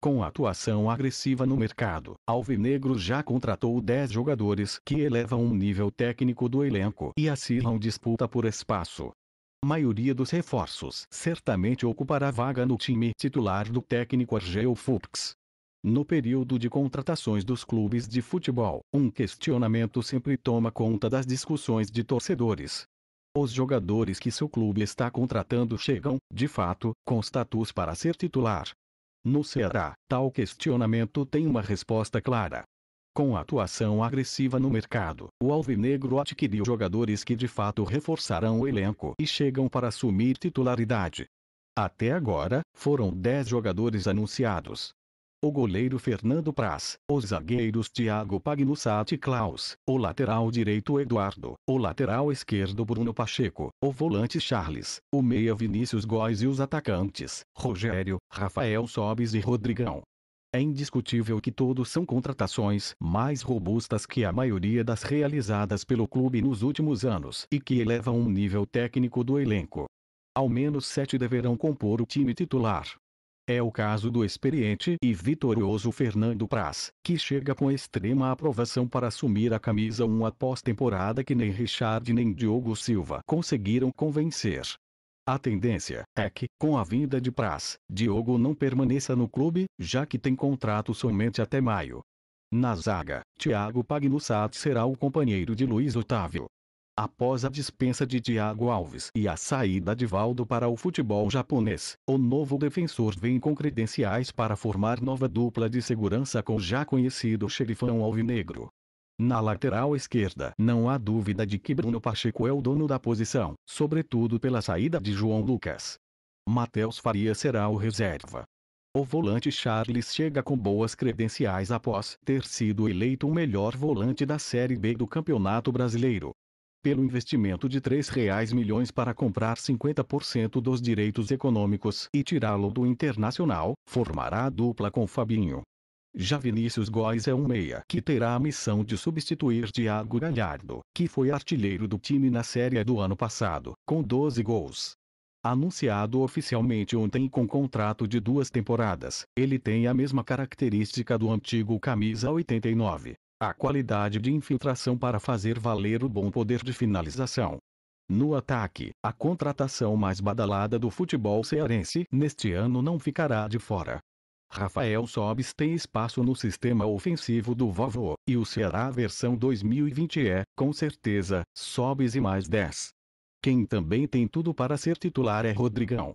Com atuação agressiva no mercado, Alvinegro já contratou 10 jogadores que elevam o nível técnico do elenco e acirram disputa por espaço. A maioria dos reforços certamente ocupará vaga no time titular do técnico Argel Fuchs. No período de contratações dos clubes de futebol, um questionamento sempre toma conta das discussões de torcedores. Os jogadores que seu clube está contratando chegam, de fato, com status para ser titular, no Ceará, tal questionamento tem uma resposta clara. Com a atuação agressiva no mercado, o Alvinegro adquiriu jogadores que de fato reforçarão o elenco e chegam para assumir titularidade. Até agora, foram 10 jogadores anunciados, o goleiro Fernando Praz, os zagueiros Thiago Pagnussat e Klaus, o lateral direito Eduardo, o lateral esquerdo Bruno Pacheco, o volante Charles, o meia Vinícius Góes e os atacantes, Rogério, Rafael Sobis e Rodrigão. É indiscutível que todos são contratações mais robustas que a maioria das realizadas pelo clube nos últimos anos e que elevam o um nível técnico do elenco. Ao menos sete deverão compor o time titular, é o caso do experiente e vitorioso Fernando Praz, que chega com extrema aprovação para assumir a camisa 1 após temporada que nem Richard nem Diogo Silva conseguiram convencer. A tendência é que, com a vinda de Praz, Diogo não permaneça no clube, já que tem contrato somente até maio. Na zaga, Thiago Pagnussat será o companheiro de Luiz Otávio, Após a dispensa de Thiago Alves e a saída de Valdo para o futebol japonês, o novo defensor vem com credenciais para formar nova dupla de segurança com o já conhecido xerifão alvinegro. Na lateral esquerda, não há dúvida de que Bruno Pacheco é o dono da posição, sobretudo pela saída de João Lucas. Matheus Faria será o reserva. O volante Charles chega com boas credenciais após ter sido eleito o melhor volante da Série B do Campeonato Brasileiro, pelo investimento de R$ reais milhões para comprar 50% dos direitos econômicos e tirá-lo do Internacional, formará a dupla com Fabinho. Já Vinícius Góes é um meia que terá a missão de substituir Thiago Galhardo, que foi artilheiro do time na Série do ano passado, com 12 gols. Anunciado oficialmente ontem com contrato de duas temporadas, ele tem a mesma característica do antigo camisa 89, a qualidade de infiltração para fazer valer o bom poder de finalização. No ataque, a contratação mais badalada do futebol cearense neste ano não ficará de fora. Rafael Sobis tem espaço no sistema ofensivo do Vovô, e o Ceará versão 2020 é, com certeza, Sobis e mais 10. Quem também tem tudo para ser titular é Rodrigão,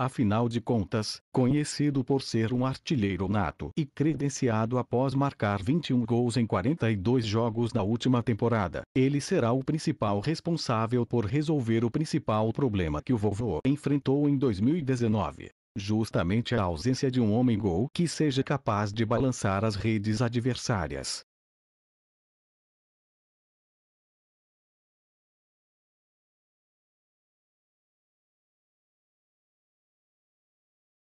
afinal de contas, conhecido por ser um artilheiro nato e credenciado após marcar 21 gols em 42 jogos na última temporada, ele será o principal responsável por resolver o principal problema que o vovô enfrentou em 2019. Justamente a ausência de um homem gol que seja capaz de balançar as redes adversárias.